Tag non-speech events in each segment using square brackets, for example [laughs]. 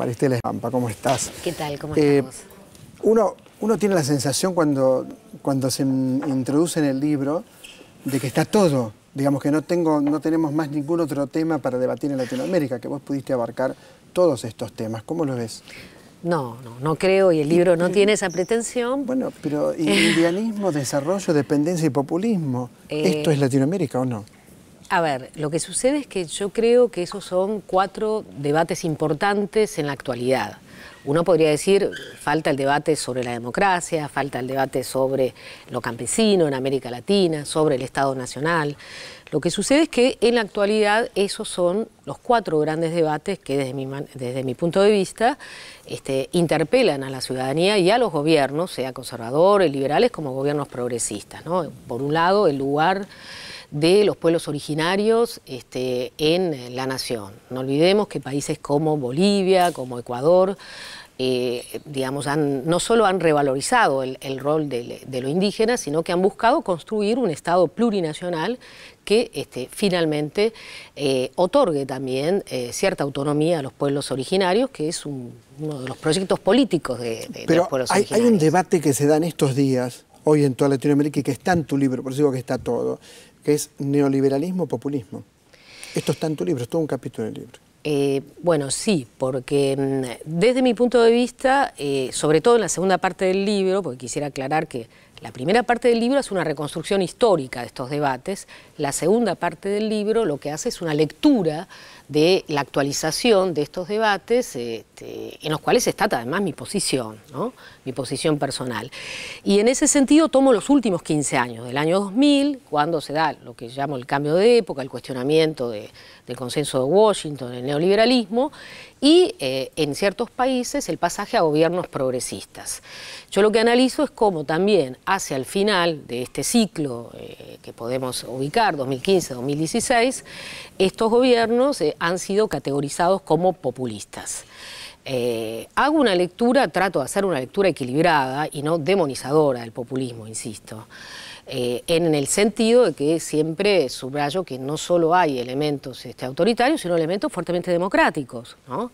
Maristela Espampa, ¿cómo estás? ¿Qué tal? ¿Cómo eh, estás? Uno, uno tiene la sensación cuando, cuando se introduce en el libro de que está todo, digamos que no, tengo, no tenemos más ningún otro tema para debatir en Latinoamérica, que vos pudiste abarcar todos estos temas. ¿Cómo lo ves? No, no, creo y el libro no tiene esa pretensión. Bueno, pero [laughs] indianismo, desarrollo, dependencia y populismo, ¿esto eh, es Latinoamérica o no? A ver, lo que sucede es que yo creo que esos son cuatro debates importantes en la actualidad. Uno podría decir, falta el debate sobre la democracia, falta el debate sobre lo campesino en América Latina, sobre el Estado Nacional. Lo que sucede es que en la actualidad esos son los cuatro grandes debates que desde mi, desde mi punto de vista este, interpelan a la ciudadanía y a los gobiernos, sea conservadores, liberales, como gobiernos progresistas. Por un lado, el lugar de los pueblos originarios este, en la nación. No olvidemos que países como Bolivia, como Ecuador, eh, digamos, no solo han revalorizado el, rol de, los indígenas, sino que han buscado construir un Estado plurinacional que este, finalmente eh, otorgue también eh, cierta autonomía a los pueblos originarios, que es uno de los proyectos políticos de, los pueblos hay, Hay un debate que se da en estos días, hoy en toda Latinoamérica, y que está en tu libro, por eso digo que está todo, que es neoliberalismo-populismo. Esto está en tu libro, es todo un capítulo del libro. Eh, bueno, sí, porque mm, desde mi punto de vista, eh, sobre todo en la segunda parte del libro, porque quisiera aclarar que la primera parte del libro es una reconstrucción histórica de estos debates, la segunda parte del libro lo que hace es una lectura de la actualización de estos debates, este, en los cuales está además mi posición, mi posición personal. Y en ese sentido tomo los últimos 15 años, del año 2000, cuando se da lo que llamo el cambio de época, el cuestionamiento del consenso de Washington, el neoliberalismo, y eh, en ciertos países el pasaje a gobiernos progresistas. Yo lo que analizo es cómo también hacia el final de este ciclo eh, que podemos ubicar, 2015-2016, estos gobiernos eh, han sido categorizados como populistas. hago una lectura, trato de hacer una lectura equilibrada y no demonizadora del populismo, insisto. Eh, en el sentido de que siempre subrayo que no solo hay elementos este, autoritarios, sino elementos fuertemente democráticos. ¿no?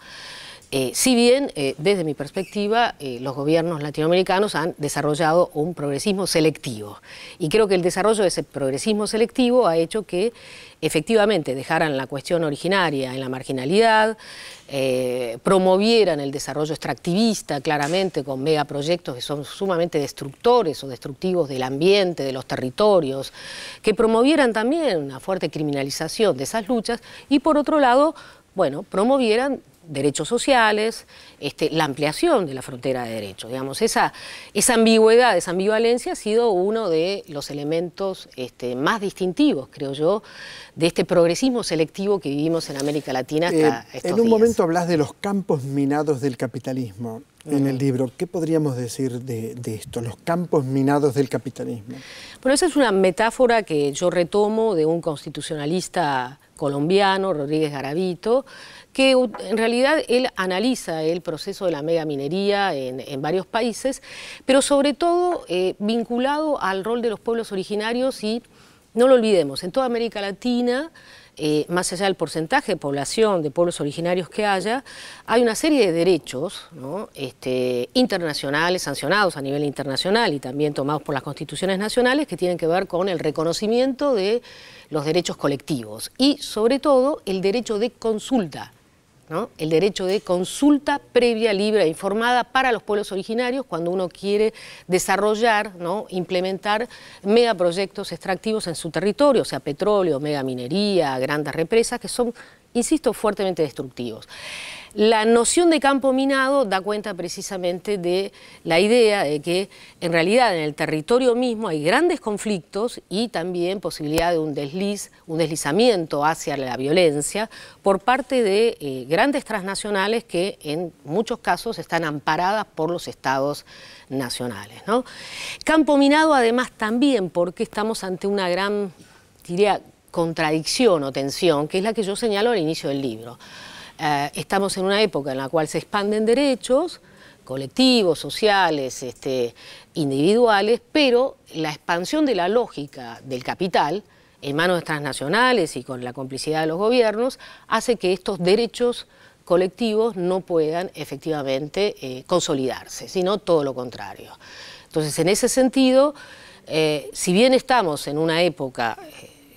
Eh, si bien, eh, desde mi perspectiva, eh, los gobiernos latinoamericanos han desarrollado un progresismo selectivo. Y creo que el desarrollo de ese progresismo selectivo ha hecho que efectivamente dejaran la cuestión originaria en la marginalidad, promovieran el desarrollo extractivista claramente con megaproyectos que son sumamente destructores o destructivos del ambiente, de los territorios, que promovieran también una fuerte criminalización de esas luchas y por otro lado, bueno, promovieran derechos sociales, este, la ampliación de la frontera de derechos. Digamos, esa, esa ambigüedad, esa ambivalencia ha sido uno de los elementos este, más distintivos, creo yo, de este progresismo selectivo que vivimos en América Latina hasta eh, En un momento hablas de los campos minados del capitalismo en el libro. ¿Qué podríamos decir de, esto, los campos minados del capitalismo? Bueno, esa es una metáfora que yo retomo de un constitucionalista colombiano, Rodríguez Garavito, que en realidad él analiza el proceso de la megaminería en, en varios países, pero sobre todo eh, vinculado al rol de los pueblos originarios y, no lo olvidemos, en toda América Latina, eh, más allá del porcentaje de población de pueblos originarios que haya, hay una serie de derechos este, internacionales, sancionados a nivel internacional y también tomados por las constituciones nacionales, que tienen que ver con el reconocimiento de los derechos colectivos y sobre todo el derecho de consulta el derecho de consulta previa, libre e informada para los pueblos originarios cuando uno quiere desarrollar, ¿no? implementar megaproyectos extractivos en su territorio, o sea, petróleo, mega minería, grandes represas, que son insisto, fuertemente destructivos. La noción de campo minado da cuenta precisamente de la idea de que en realidad en el territorio mismo hay grandes conflictos y también posibilidad de un desliz, un deslizamiento hacia la violencia por parte de eh, grandes transnacionales que en muchos casos están amparadas por los estados nacionales. Campo minado además también porque estamos ante una gran diría, contradicción o tensión, que es la que yo señalo al inicio del libro. Eh, estamos en una época en la cual se expanden derechos colectivos, sociales, este, individuales, pero la expansión de la lógica del capital en manos transnacionales y con la complicidad de los gobiernos hace que estos derechos colectivos no puedan efectivamente eh, consolidarse, sino todo lo contrario. Entonces, en ese sentido, eh, si bien estamos en una época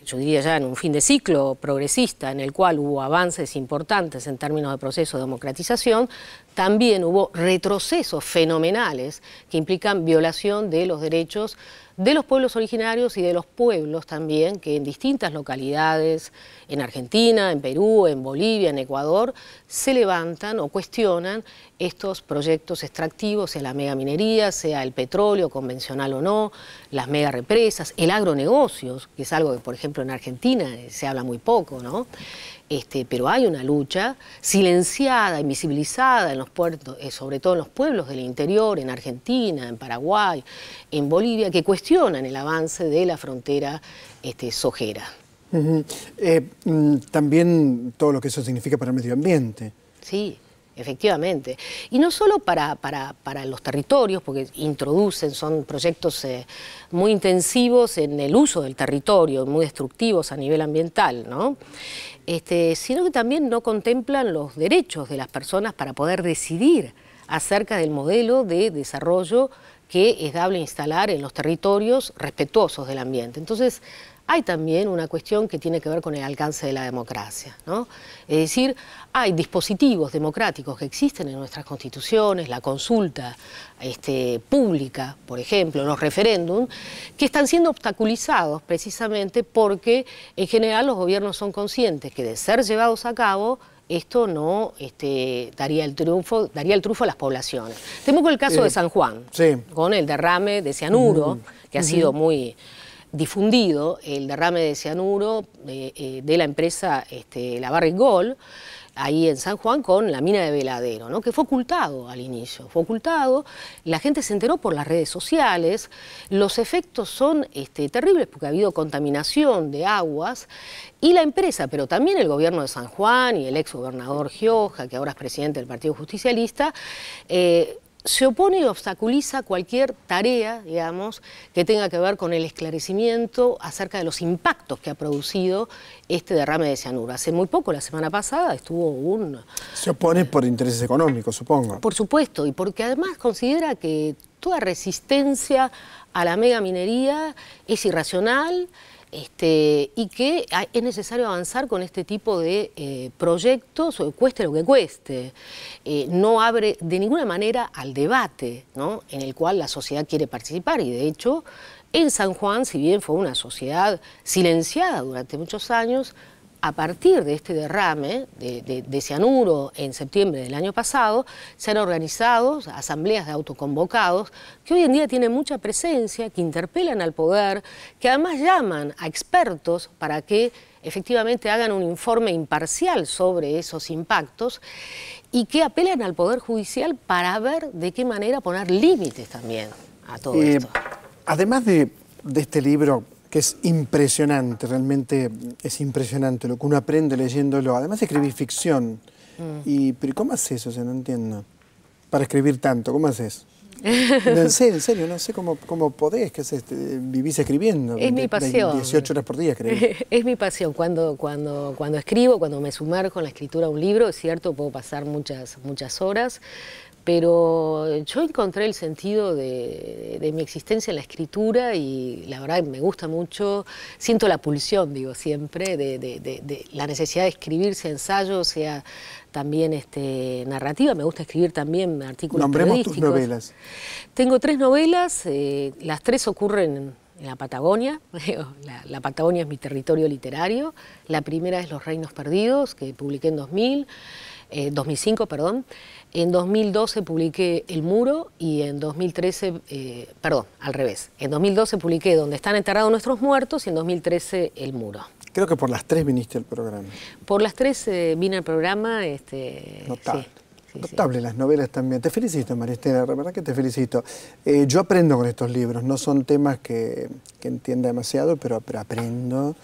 yo diría ya en un fin de ciclo progresista en el cual hubo avances importantes en términos de proceso de democratización, también hubo retrocesos fenomenales que implican violación de los derechos de los pueblos originarios y de los pueblos también que en distintas localidades, en Argentina, en Perú, en Bolivia, en Ecuador, se levantan o cuestionan estos proyectos extractivos, sea la megaminería, sea el petróleo convencional o no, las mega represas, el agronegocios, que es algo que por ejemplo en Argentina eh, se habla muy poco, ¿no? Este, pero hay una lucha silenciada, invisibilizada en los puertos, eh, sobre todo en los pueblos del interior, en Argentina, en Paraguay, en Bolivia, que cuestionan el avance de la frontera este, sojera. Eh, mm, también todo lo que eso significa para el medio ambiente. Sí, efectivamente. Y no solo para, para, los territorios, porque introducen, son proyectos eh, muy intensivos en el uso del territorio, muy destructivos a nivel ambiental, ¿no? Este, sino que también no contemplan los derechos de las personas para poder decidir acerca del modelo de desarrollo que es dable instalar en los territorios respetuosos del ambiente. Entonces, hay también una cuestión que tiene que ver con el alcance de la democracia. Es decir, hay dispositivos democráticos que existen en nuestras constituciones, la consulta este, pública, por ejemplo, los referéndums, que están siendo obstaculizados precisamente porque en general los gobiernos son conscientes que de ser llevados a cabo esto no este, daría el triunfo, daría el a las poblaciones. Tenemos el caso de eh, San Juan, con el derrame de cianuro, que ha sido muy difundido el derrame de cianuro eh, eh, de la empresa este, La ahí en San Juan, con la mina de Veladero, ¿no? que fue ocultado al inicio, fue ocultado, la gente se enteró por las redes sociales, los efectos son este, terribles porque ha habido contaminación de aguas y la empresa, pero también el gobierno de San Juan y el ex gobernador Gioja, que ahora es presidente del Partido Justicialista, eh, se opone y obstaculiza cualquier tarea, digamos, que tenga que ver con el esclarecimiento acerca de los impactos que ha producido este derrame de cianuro. Hace muy poco, la semana pasada, estuvo un... Se opone por intereses económicos, supongo. Por supuesto, y porque además considera que toda resistencia a la mega minería es irracional, este, y que es necesario avanzar con este tipo de eh, proyectos, cueste lo que cueste. Eh, no abre de ninguna manera al debate en el cual la sociedad quiere participar y de hecho en San Juan, si bien fue una sociedad silenciada durante muchos años, a partir de este derrame de, de, cianuro en septiembre del año pasado, se han organizado asambleas de autoconvocados que hoy en día tienen mucha presencia, que interpelan al poder, que además llaman a expertos para que efectivamente hagan un informe imparcial sobre esos impactos y que apelan al Poder Judicial para ver de qué manera poner límites también a todo eh, esto. Además de, de este libro que es impresionante, realmente es impresionante lo que uno aprende leyéndolo. Además escribís ficción. Mm. Y, pero ¿cómo haces eso? no entiendo. Para escribir tanto, ¿cómo haces? [laughs] No, sé, en serio, no sé cómo, cómo podés, que es este, vivís escribiendo. Es mi pasión. 18 horas por día, creo. [laughs] Es mi pasión. Cuando, cuando, cuando escribo, cuando me sumerjo en la escritura de un libro, es cierto, puedo pasar muchas, muchas horas pero yo encontré el sentido de, mi existencia en la escritura y la verdad me gusta mucho, siento la pulsión, digo siempre, de, la necesidad de escribir, sea ensayo, sea también este, narrativa, me gusta escribir también artículos Nombremos tus novelas. Tengo tres novelas, eh, las tres ocurren en la Patagonia, [laughs] la, Patagonia es mi territorio literario, la primera es Los Reinos Perdidos, que publiqué en 2000, 2005, eh, perdón. En 2012 publiqué El Muro y en 2013, eh, perdón, al revés. En 2012 publiqué Donde están enterrados nuestros muertos y en 2013 El Muro. Creo que por las tres viniste al programa. Por las tres eh, vine al programa. Este, Notable. Notable, las novelas también. Te felicito, Maristela, la verdad que te felicito. yo aprendo con estos libros, no son temas que, que entienda demasiado, pero aprendo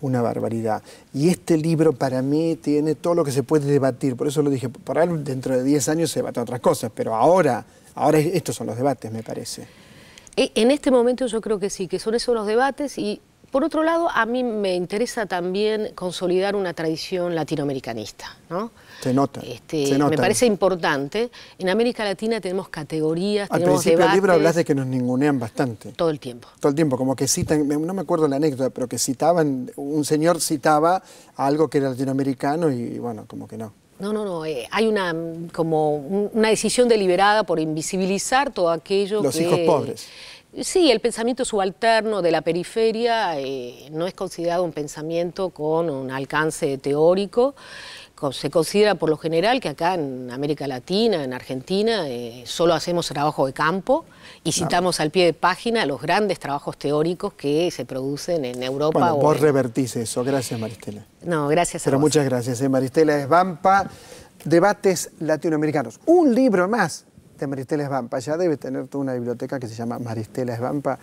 una barbaridad. Y este libro para mí tiene todo lo que se puede debatir, por eso lo dije, por dentro de 10 años se debaten otras cosas, pero ahora, ahora estos son los debates, me parece. E, en este momento yo creo que sí, que son esos los debates y por otro lado, a mí me interesa también consolidar una tradición latinoamericanista. ¿no? Se nota. Este, me parece importante. En América Latina tenemos categorías, Al principio del libro hablas de que nos ningunean bastante. Todo el tiempo. Todo el tiempo, como que citan, no me acuerdo la anécdota, pero que citaban, un señor citaba algo que era latinoamericano y bueno, como que no. No, no, no. Eh, hay una como una decisión deliberada por invisibilizar todo aquello Los hijos pobres. Sí, el pensamiento subalterno de la periferia eh, no es considerado un pensamiento con un alcance teórico. Se considera por lo general que acá en América Latina, en Argentina, eh, solo hacemos trabajo de campo y citamos al pie de página los grandes trabajos teóricos que se producen en Europa. vos revertís eso. Gracias, Maristela. No, gracias Pero Pero muchas gracias, eh, Maristela Vampa, Debates latinoamericanos. Un libro más de Maristela Esvampa. Ya debe tener toda una biblioteca que se llama Maristela Esvampa,